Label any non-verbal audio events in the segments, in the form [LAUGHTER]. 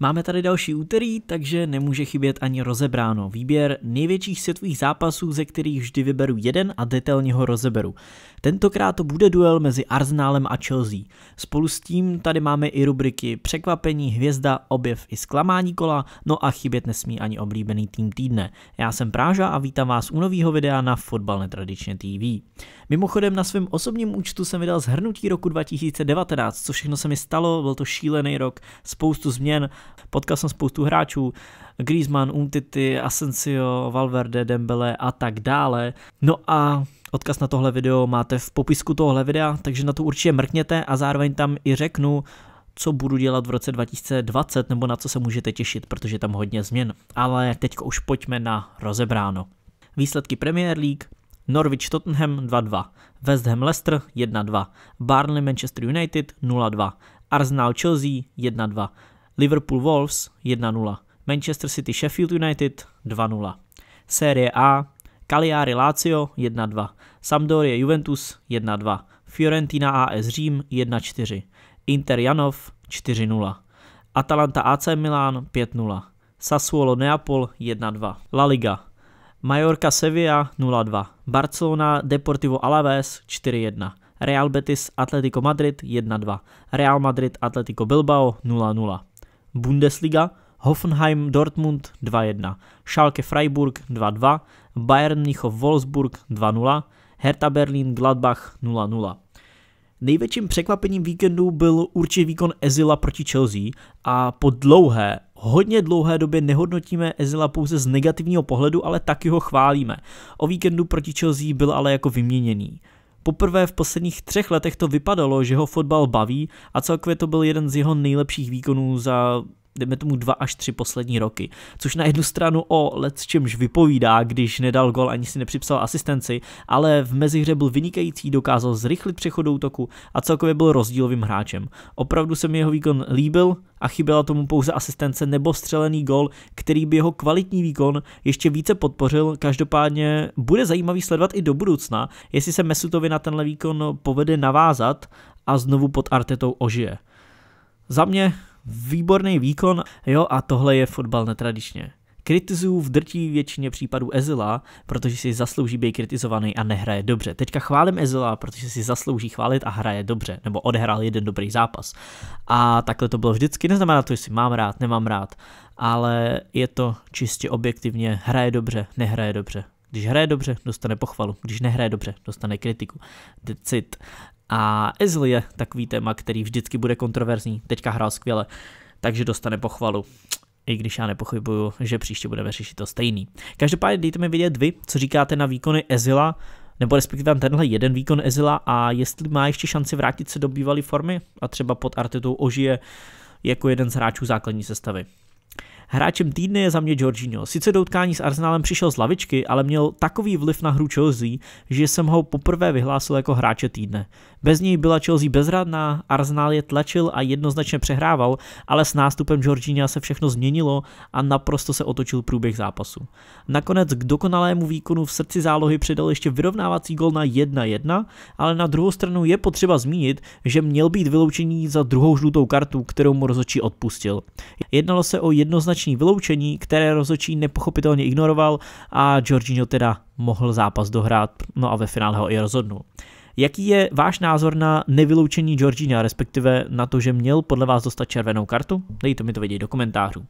Máme tady další úterý, takže nemůže chybět ani rozebráno. Výběr největších světových zápasů, ze kterých vždy vyberu jeden a detailně ho rozeberu. Tentokrát to bude duel mezi Arsenálem a Chelsea. Spolu s tím tady máme i rubriky Překvapení, Hvězda, Objev i zklamání kola, no a chybět nesmí ani oblíbený tým týdne. Já jsem Práža a vítám vás u nového videa na Fotbal Netradičně TV. Mimochodem na svém osobním účtu jsem vydal zhrnutí roku 2019, co všechno se mi stalo, byl to šílený rok, spoustu změn, Potkal jsem spoustu hráčů, Griezmann, Umtiti, Asensio, Valverde, Dembele a tak dále. No a Odkaz na tohle video máte v popisku tohle videa, takže na to určitě mrkněte a zároveň tam i řeknu, co budu dělat v roce 2020 nebo na co se můžete těšit, protože tam hodně změn. Ale teď už pojďme na rozebráno. Výsledky Premier League Norwich Tottenham 2-2, West Ham Leicester 1-2, Barnley Manchester United 0-2, Arsenal Chelsea 1-2, Liverpool Wolves 1-0, Manchester City Sheffield United 2-0, Série A Cagliari Lazio 1-2, Sampdoria Juventus 1-2, Fiorentina AS Řím 1-4, Inter Janov 4-0, Atalanta AC Milan 5-0, Sassuolo Neapol 1-2, La Liga Mallorca Sevilla 0-2, Barcelona Deportivo Alaves 4-1, Real Betis Atletico Madrid 1-2, Real Madrid Atletico Bilbao 0-0. Bundesliga, Hoffenheim Dortmund 2-1, Schalke Freiburg 2-2, Bayern Mnichov Wolfsburg 2-0, Hertha Berlin Gladbach 0-0. Největším překvapením víkendu byl určitě výkon Ezila proti Chelsea a po dlouhé, hodně dlouhé době nehodnotíme Ezila pouze z negativního pohledu, ale taky ho chválíme. O víkendu proti Chelsea byl ale jako vyměněný. Poprvé v posledních třech letech to vypadalo, že ho fotbal baví a celkově to byl jeden z jeho nejlepších výkonů za dejme tomu dva až tři poslední roky. Což na jednu stranu o let čemž vypovídá, když nedal gol ani si nepřipsal asistenci, ale v mezihře byl vynikající, dokázal zrychlit přechod útoku a celkově byl rozdílovým hráčem. Opravdu se mi jeho výkon líbil a chyběla tomu pouze asistence nebo střelený gol, který by jeho kvalitní výkon ještě více podpořil. Každopádně bude zajímavý sledovat i do budoucna, jestli se Mesutovi na tenhle výkon povede navázat a znovu pod Artetou ožije. Za mě výborný výkon, jo, a tohle je fotbal netradičně. Kritizuju v drtí většině případů Ezila, protože si zaslouží být kritizovaný a nehraje dobře. Teďka chválím Ezila, protože si zaslouží chválit a hraje dobře, nebo odehrál jeden dobrý zápas. A takhle to bylo vždycky, neznamená to, jestli mám rád, nemám rád, ale je to čistě objektivně, hraje dobře, nehraje dobře. Když hraje dobře, dostane pochvalu, když nehraje dobře, dostane kritiku. Decit. A Ezli je takový téma, který vždycky bude kontroverzní, teďka hrál skvěle, takže dostane pochvalu. I když já nepochybuju, že příště budeme řešit to stejný. Každopádně dejte mi vidět vy, co říkáte na výkony Ezila, nebo respektive tenhle jeden výkon Ezila a jestli má ještě šanci vrátit se do bývalé formy a třeba pod Artetou ožije jako jeden z hráčů základní sestavy. Hráčem týdne je za mě Jorginho. Sice do utkání s Arsenálem přišel z lavičky, ale měl takový vliv na hru Chelsea, že jsem ho poprvé vyhlásil jako hráče týdne. Bez něj byla Chelsea bezradná, Arsenal je tlačil a jednoznačně přehrával, ale s nástupem Jorginha se všechno změnilo a naprosto se otočil průběh zápasu. Nakonec k dokonalému výkonu v srdci zálohy přidal ještě vyrovnávací gol na 1-1, ale na druhou stranu je potřeba zmínit, že měl být vyloučený za druhou žlutou kartu, kterou mu rozočí odpustil. Jednalo se o jednoznačný vyloučení, které rozočí nepochopitelně ignoroval a Jorginho teda mohl zápas dohrát, no a ve finále ho i rozhodnul. Jaký je váš názor na nevyloučení Georgina, respektive na to, že měl podle vás dostat červenou kartu? Dejte mi to vědět do komentářů.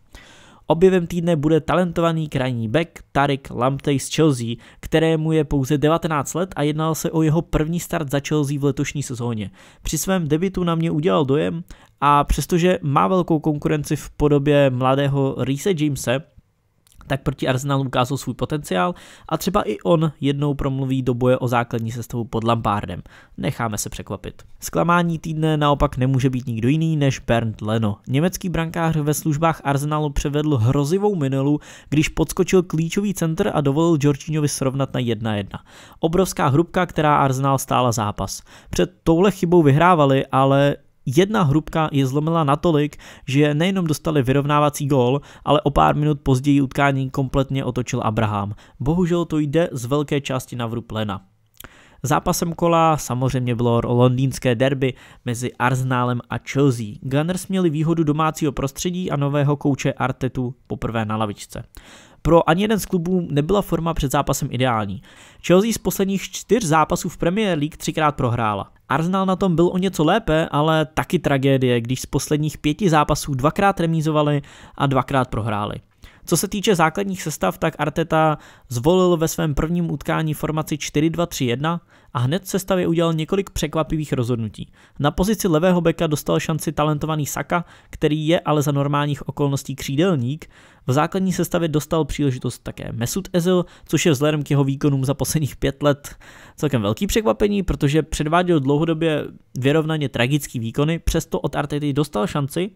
Objevem týdne bude talentovaný krajní back Tarik Lamptey z Chelsea, kterému je pouze 19 let a jednal se o jeho první start za Chelsea v letošní sezóně. Při svém debitu na mě udělal dojem a přestože má velkou konkurenci v podobě mladého Reese Jamese, tak proti Arsenalu ukázal svůj potenciál a třeba i on jednou promluví do boje o základní sestavu pod Lampardem. Necháme se překvapit. Zklamání týdne naopak nemůže být nikdo jiný než Bernd Leno. Německý brankář ve službách Arsenalu převedl hrozivou minelu, když podskočil klíčový centr a dovolil Georginovi srovnat na 1-1. Obrovská hrubka, která Arsenal stála zápas. Před touhle chybou vyhrávali, ale jedna hrubka je zlomila natolik, že nejenom dostali vyrovnávací gól, ale o pár minut později utkání kompletně otočil Abraham. Bohužel to jde z velké části na Lena. Zápasem kola samozřejmě bylo londýnské derby mezi Arsenalem a Chelsea. Gunners měli výhodu domácího prostředí a nového kouče Artetu poprvé na lavičce. Pro ani jeden z klubů nebyla forma před zápasem ideální. Chelsea z posledních čtyř zápasů v Premier League třikrát prohrála. Arsenal na tom byl o něco lépe, ale taky tragédie, když z posledních pěti zápasů dvakrát remízovali a dvakrát prohráli. Co se týče základních sestav, tak Arteta zvolil ve svém prvním utkání formaci 4-2-3-1 a hned v sestavě udělal několik překvapivých rozhodnutí. Na pozici levého beka dostal šanci talentovaný Saka, který je ale za normálních okolností křídelník. V základní sestavě dostal příležitost také Mesut Ezil, což je vzhledem k jeho výkonům za posledních pět let celkem velký překvapení, protože předváděl dlouhodobě vyrovnaně tragický výkony, přesto od Artety dostal šanci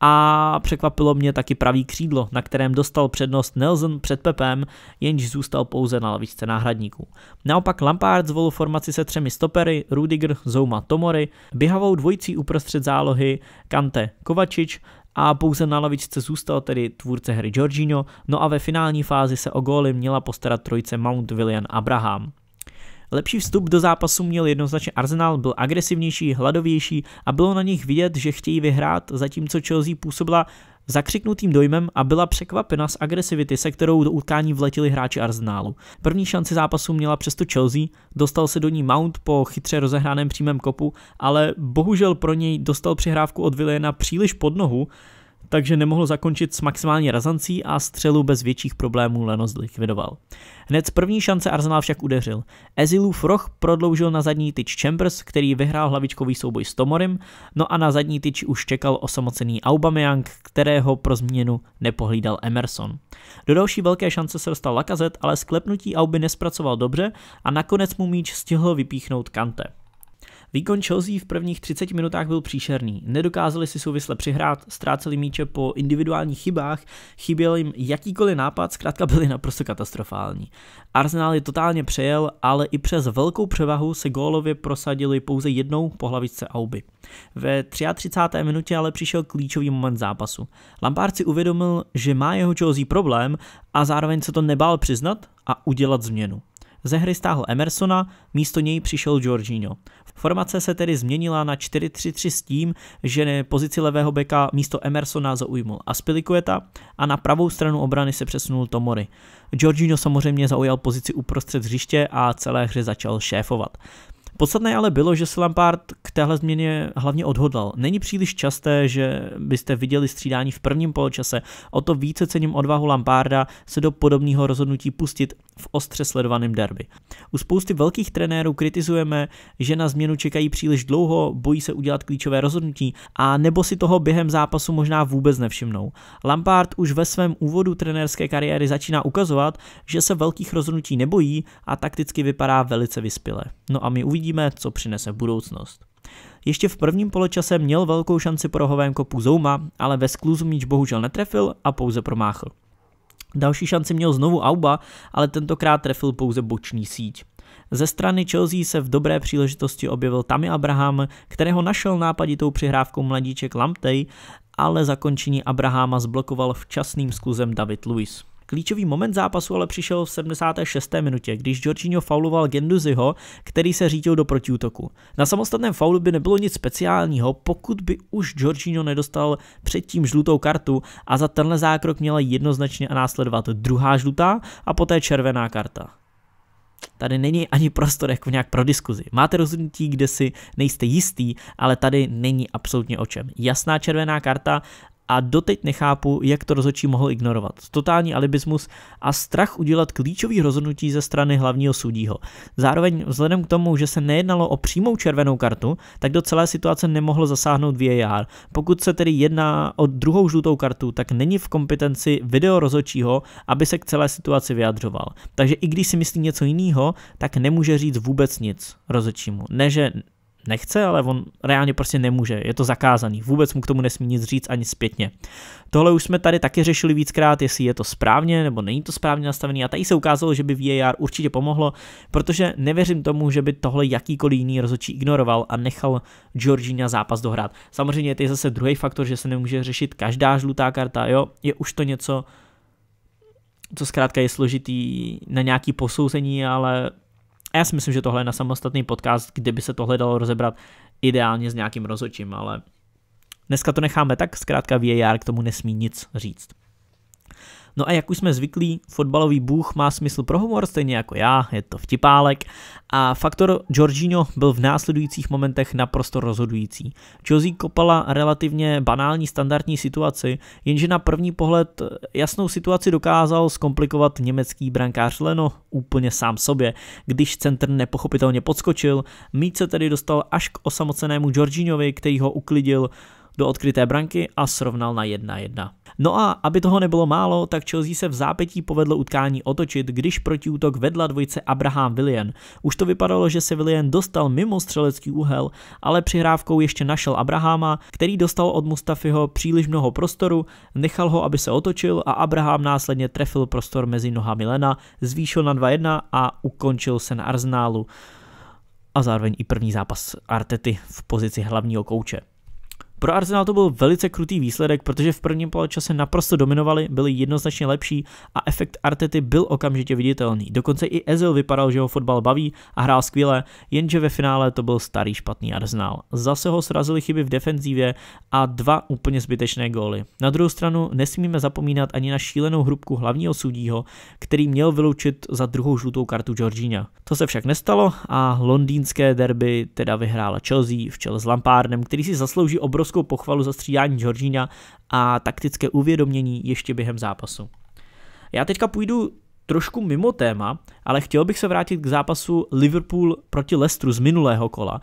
a překvapilo mě taky pravý křídlo, na kterém dostal přednost Nelson před Pepem, jenž zůstal pouze na lavičce náhradníků. Naopak Lampard zvolil formaci se třemi stopery, Rudiger, Zouma, Tomory, běhavou dvojicí uprostřed zálohy Kante, Kovačič a pouze na lavičce zůstal tedy tvůrce hry Jorginho, no a ve finální fázi se o góly měla postarat trojice Mount, William, Abraham. Lepší vstup do zápasu měl jednoznačně Arsenal, byl agresivnější, hladovější a bylo na nich vidět, že chtějí vyhrát, zatímco Chelsea působila zakřiknutým dojmem a byla překvapena z agresivity, se kterou do utkání vletili hráči Arsenalu. První šanci zápasu měla přesto Chelsea, dostal se do ní Mount po chytře rozehraném přímém kopu, ale bohužel pro něj dostal přihrávku od Viliena příliš pod nohu, takže nemohl zakončit s maximální razancí a střelu bez větších problémů Leno zlikvidoval. Hned z první šance Arsenal však udeřil. Ezilův roh prodloužil na zadní tyč Chambers, který vyhrál hlavičkový souboj s Tomorem, no a na zadní tyč už čekal osamocený Aubameyang, kterého pro změnu nepohlídal Emerson. Do další velké šance se dostal Lakazet, ale sklepnutí Auby nespracoval dobře a nakonec mu míč stihl vypíchnout Kante. Výkon Chelsea v prvních 30 minutách byl příšerný. Nedokázali si souvisle přihrát, ztráceli míče po individuálních chybách, chyběl jim jakýkoliv nápad, zkrátka byli naprosto katastrofální. Arsenal je totálně přejel, ale i přes velkou převahu se gólově prosadili pouze jednou po hlavičce Auby. Ve 33. minutě ale přišel klíčový moment zápasu. Lampard si uvědomil, že má jeho Chelsea problém a zároveň se to nebál přiznat a udělat změnu. Ze hry stáhl Emersona, místo něj přišel Jorginho. Formace se tedy změnila na 4-3-3 s tím, že pozici levého beka místo Emersona zaujmul Aspilicueta a na pravou stranu obrany se přesunul Tomori. Jorginho samozřejmě zaujal pozici uprostřed hřiště a celé hře začal šéfovat. Podstatné ale bylo, že se Lampard k téhle změně hlavně odhodlal. Není příliš časté, že byste viděli střídání v prvním poločase, o to více cením odvahu Lamparda se do podobného rozhodnutí pustit v ostře sledovaném derby. U spousty velkých trenérů kritizujeme, že na změnu čekají příliš dlouho, bojí se udělat klíčové rozhodnutí a nebo si toho během zápasu možná vůbec nevšimnou. Lampard už ve svém úvodu trenérské kariéry začíná ukazovat, že se velkých rozhodnutí nebojí a takticky vypadá velice vyspěle. No a my uvidíme, uvidíme, co přinese budoucnost. Ještě v prvním poločase měl velkou šanci pro Hovenkopu Puzouma, ale ve skluzu míč bohužel netrefil a pouze promáchl. Další šanci měl znovu Auba, ale tentokrát trefil pouze boční síť. Ze strany Chelsea se v dobré příležitosti objevil Tammy Abraham, kterého našel nápaditou přihrávkou mladíček Lamptey, ale zakončení Abrahama zblokoval včasným skluzem David Lewis. Klíčový moment zápasu ale přišel v 76. minutě, když Jorginho fauloval Genduziho, který se řítil do protiútoku. Na samostatném faulu by nebylo nic speciálního, pokud by už Jorginho nedostal předtím žlutou kartu a za tenhle zákrok měla jednoznačně následovat druhá žlutá a poté červená karta. Tady není ani prostor jako nějak pro diskuzi. Máte rozhodnutí, kde si nejste jistý, ale tady není absolutně o čem. Jasná červená karta a doteď nechápu, jak to rozhodčí mohl ignorovat. Totální alibismus a strach udělat klíčový rozhodnutí ze strany hlavního soudího. Zároveň vzhledem k tomu, že se nejednalo o přímou červenou kartu, tak do celé situace nemohl zasáhnout VAR. Pokud se tedy jedná o druhou žlutou kartu, tak není v kompetenci video rozhodčího, aby se k celé situaci vyjadřoval. Takže i když si myslí něco jiného, tak nemůže říct vůbec nic rozhodčímu. Ne, že nechce, ale on reálně prostě nemůže, je to zakázaný, vůbec mu k tomu nesmí nic říct ani zpětně. Tohle už jsme tady taky řešili víckrát, jestli je to správně nebo není to správně nastavený a tady se ukázalo, že by VAR určitě pomohlo, protože nevěřím tomu, že by tohle jakýkoliv jiný rozhodčí ignoroval a nechal Georgina zápas dohrát. Samozřejmě je tady zase druhý faktor, že se nemůže řešit každá žlutá karta, jo, je už to něco, co zkrátka je složitý na nějaký posouzení, ale a já si myslím, že tohle je na samostatný podcast, kde by se tohle dalo rozebrat ideálně s nějakým rozočím, ale dneska to necháme tak, zkrátka VAR k tomu nesmí nic říct. No a jak už jsme zvyklí, fotbalový bůh má smysl pro humor, stejně jako já, je to vtipálek. A faktor Giorgino byl v následujících momentech naprosto rozhodující. Josie kopala relativně banální standardní situaci, jenže na první pohled jasnou situaci dokázal zkomplikovat německý brankář Leno úplně sám sobě, když centr nepochopitelně podskočil, míč se tedy dostal až k osamocenému Giorginovi, který ho uklidil do odkryté branky a srovnal na 1-1. No a aby toho nebylo málo, tak Chelsea se v zápětí povedlo utkání otočit, když protiútok vedla dvojice Abraham Willian. Už to vypadalo, že se Willian dostal mimo střelecký úhel, ale přihrávkou ještě našel Abrahama, který dostal od Mustafiho příliš mnoho prostoru, nechal ho, aby se otočil a Abraham následně trefil prostor mezi nohami Lena, zvýšil na 2-1 a ukončil se na Arsenálu a zároveň i první zápas Artety v pozici hlavního kouče. Pro Arsenal to byl velice krutý výsledek, protože v prvním poločase naprosto dominovali, byli jednoznačně lepší a efekt Artety byl okamžitě viditelný. Dokonce i Ezil vypadal, že ho fotbal baví a hrál skvěle, jenže ve finále to byl starý špatný Arsenal. Zase ho srazili chyby v defenzívě a dva úplně zbytečné góly. Na druhou stranu nesmíme zapomínat ani na šílenou hrubku hlavního sudího, který měl vyloučit za druhou žlutou kartu Georgina. To se však nestalo a londýnské derby teda vyhrála Chelsea v čele s Lampardem, který si zaslouží obrovský obrovskou pochvalu za střídání Georgina a taktické uvědomění ještě během zápasu. Já teďka půjdu trošku mimo téma, ale chtěl bych se vrátit k zápasu Liverpool proti Leicesteru z minulého kola,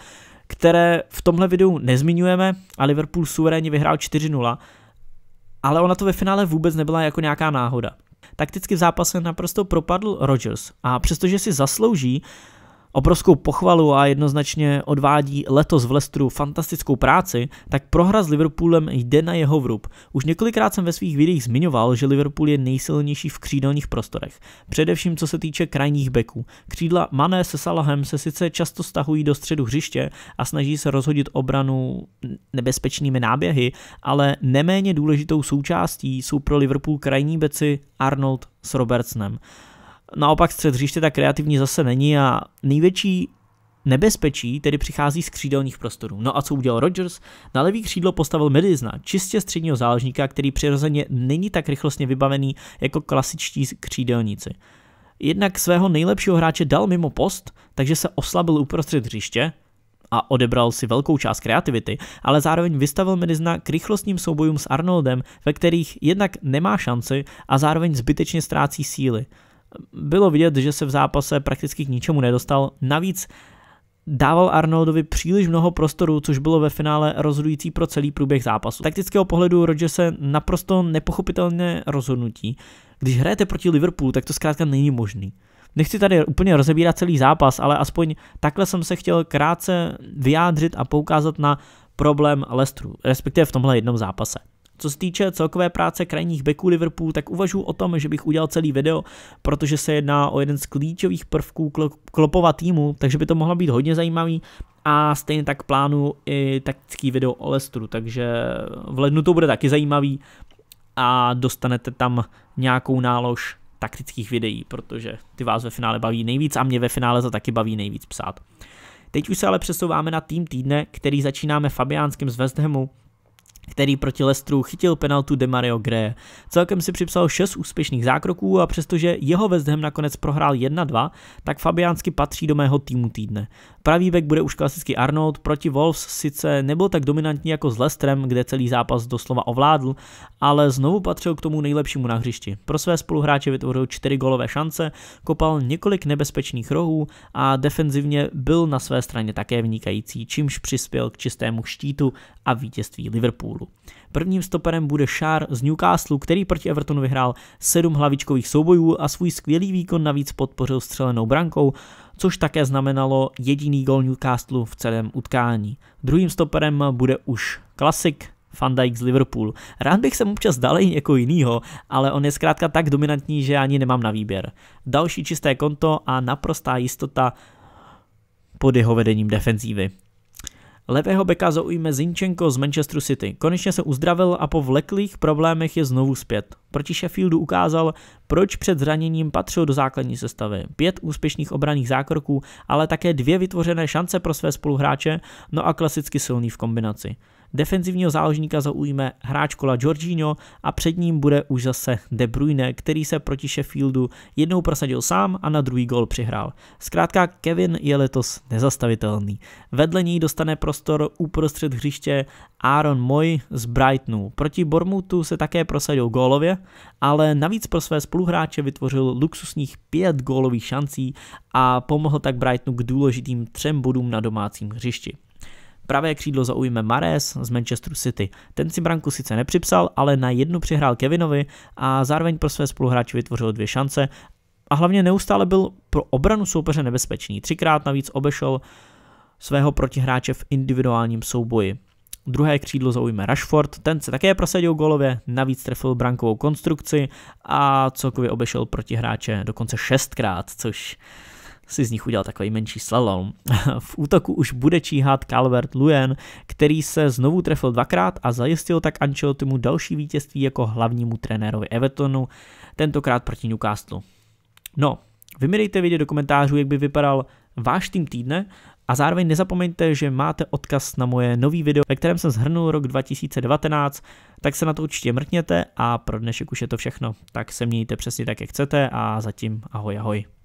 které v tomhle videu nezmiňujeme a Liverpool suverénně vyhrál 4-0, ale ona to ve finále vůbec nebyla jako nějaká náhoda. Takticky v zápase naprosto propadl Rodgers a přestože si zaslouží obrovskou pochvalu a jednoznačně odvádí letos v Lestru fantastickou práci, tak prohra s Liverpoolem jde na jeho vrub. Už několikrát jsem ve svých videích zmiňoval, že Liverpool je nejsilnější v křídelních prostorech, především co se týče krajních beků. Křídla Mané se Salahem se sice často stahují do středu hřiště a snaží se rozhodit obranu nebezpečnými náběhy, ale neméně důležitou součástí jsou pro Liverpool krajní beci Arnold s Robertsonem naopak střed hřiště tak kreativní zase není a největší nebezpečí tedy přichází z křídelních prostorů. No a co udělal Rodgers? Na levý křídlo postavil Medizna, čistě středního záležníka, který přirozeně není tak rychlostně vybavený jako klasičtí křídelníci. Jednak svého nejlepšího hráče dal mimo post, takže se oslabil uprostřed hřiště, a odebral si velkou část kreativity, ale zároveň vystavil Medizna k rychlostním soubojům s Arnoldem, ve kterých jednak nemá šanci a zároveň zbytečně ztrácí síly. Bylo vidět, že se v zápase prakticky k ničemu nedostal, navíc dával Arnoldovi příliš mnoho prostoru, což bylo ve finále rozhodující pro celý průběh zápasu. Taktického pohledu se naprosto nepochopitelně rozhodnutí. Když hrajete proti Liverpoolu, tak to zkrátka není možný. Nechci tady úplně rozebírat celý zápas, ale aspoň takhle jsem se chtěl krátce vyjádřit a poukázat na problém Lestru, respektive v tomhle jednom zápase. Co se týče celkové práce krajních beků Liverpoolu, tak uvažuji o tom, že bych udělal celý video, protože se jedná o jeden z klíčových prvků klopova týmu, takže by to mohlo být hodně zajímavý a stejně tak plánu i taktický video o Lestru, takže v lednu to bude taky zajímavý a dostanete tam nějakou nálož taktických videí, protože ty vás ve finále baví nejvíc a mě ve finále za taky baví nejvíc psát. Teď už se ale přesouváme na tým týdne, který začínáme Fabiánským z West Hamu, který proti Lestru chytil penaltu de Mario Greje. Celkem si připsal 6 úspěšných zákroků a přestože jeho West Ham nakonec prohrál 1-2, tak Fabiánsky patří do mého týmu týdne. Pravý bek bude už klasicky Arnold, proti Wolves sice nebyl tak dominantní jako s Lestrem, kde celý zápas doslova ovládl, ale znovu patřil k tomu nejlepšímu na hřišti. Pro své spoluhráče vytvořil 4 golové šance, kopal několik nebezpečných rohů a defenzivně byl na své straně také vynikající, čímž přispěl k čistému štítu a vítězství Liverpool. Liverpoolu. Prvním stoperem bude Šár z Newcastle, který proti Evertonu vyhrál sedm hlavičkových soubojů a svůj skvělý výkon navíc podpořil střelenou brankou, což také znamenalo jediný gol Newcastle v celém utkání. Druhým stoperem bude už klasik Van Dijk z Liverpool. Rád bych se občas dal i někoho jinýho, ale on je zkrátka tak dominantní, že ani nemám na výběr. Další čisté konto a naprostá jistota pod jeho vedením defenzívy. Levého beka zaujme Zinčenko z Manchester City. Konečně se uzdravil a po vleklých problémech je znovu zpět. Proti Sheffieldu ukázal, proč před zraněním patřil do základní sestavy. Pět úspěšných obraných zákroků, ale také dvě vytvořené šance pro své spoluhráče, no a klasicky silný v kombinaci. Defenzivního záložníka zaujme hráč kola Jorginho a před ním bude už zase De Bruyne, který se proti Sheffieldu jednou prosadil sám a na druhý gol přihrál. Zkrátka Kevin je letos nezastavitelný. Vedle něj dostane prostor uprostřed hřiště Aaron Moy z Brightonu. Proti Bormutu se také prosadil gólově, ale navíc pro své spoluhráče vytvořil luxusních pět gólových šancí a pomohl tak Brightonu k důležitým třem bodům na domácím hřišti. Pravé křídlo zaujme Mares z Manchester City. Ten si branku sice nepřipsal, ale na jednu přihrál Kevinovi a zároveň pro své spoluhráče vytvořil dvě šance a hlavně neustále byl pro obranu soupeře nebezpečný. Třikrát navíc obešel svého protihráče v individuálním souboji. Druhé křídlo zaujme Rashford, ten se také prosadil golově, navíc trefil brankovou konstrukci a celkově obešel protihráče dokonce šestkrát, což si z nich udělal takový menší slalom. [LAUGHS] v útoku už bude číhat Calvert Luen, který se znovu trefil dvakrát a zajistil tak Ancelotimu další vítězství jako hlavnímu trenérovi Evertonu, tentokrát proti Newcastle. No, vy mi dejte vědět do komentářů, jak by vypadal váš tým týdne a zároveň nezapomeňte, že máte odkaz na moje nový video, ve kterém jsem zhrnul rok 2019, tak se na to určitě mrkněte a pro dnešek už je to všechno. Tak se mějte přesně tak, jak chcete a zatím ahoj ahoj.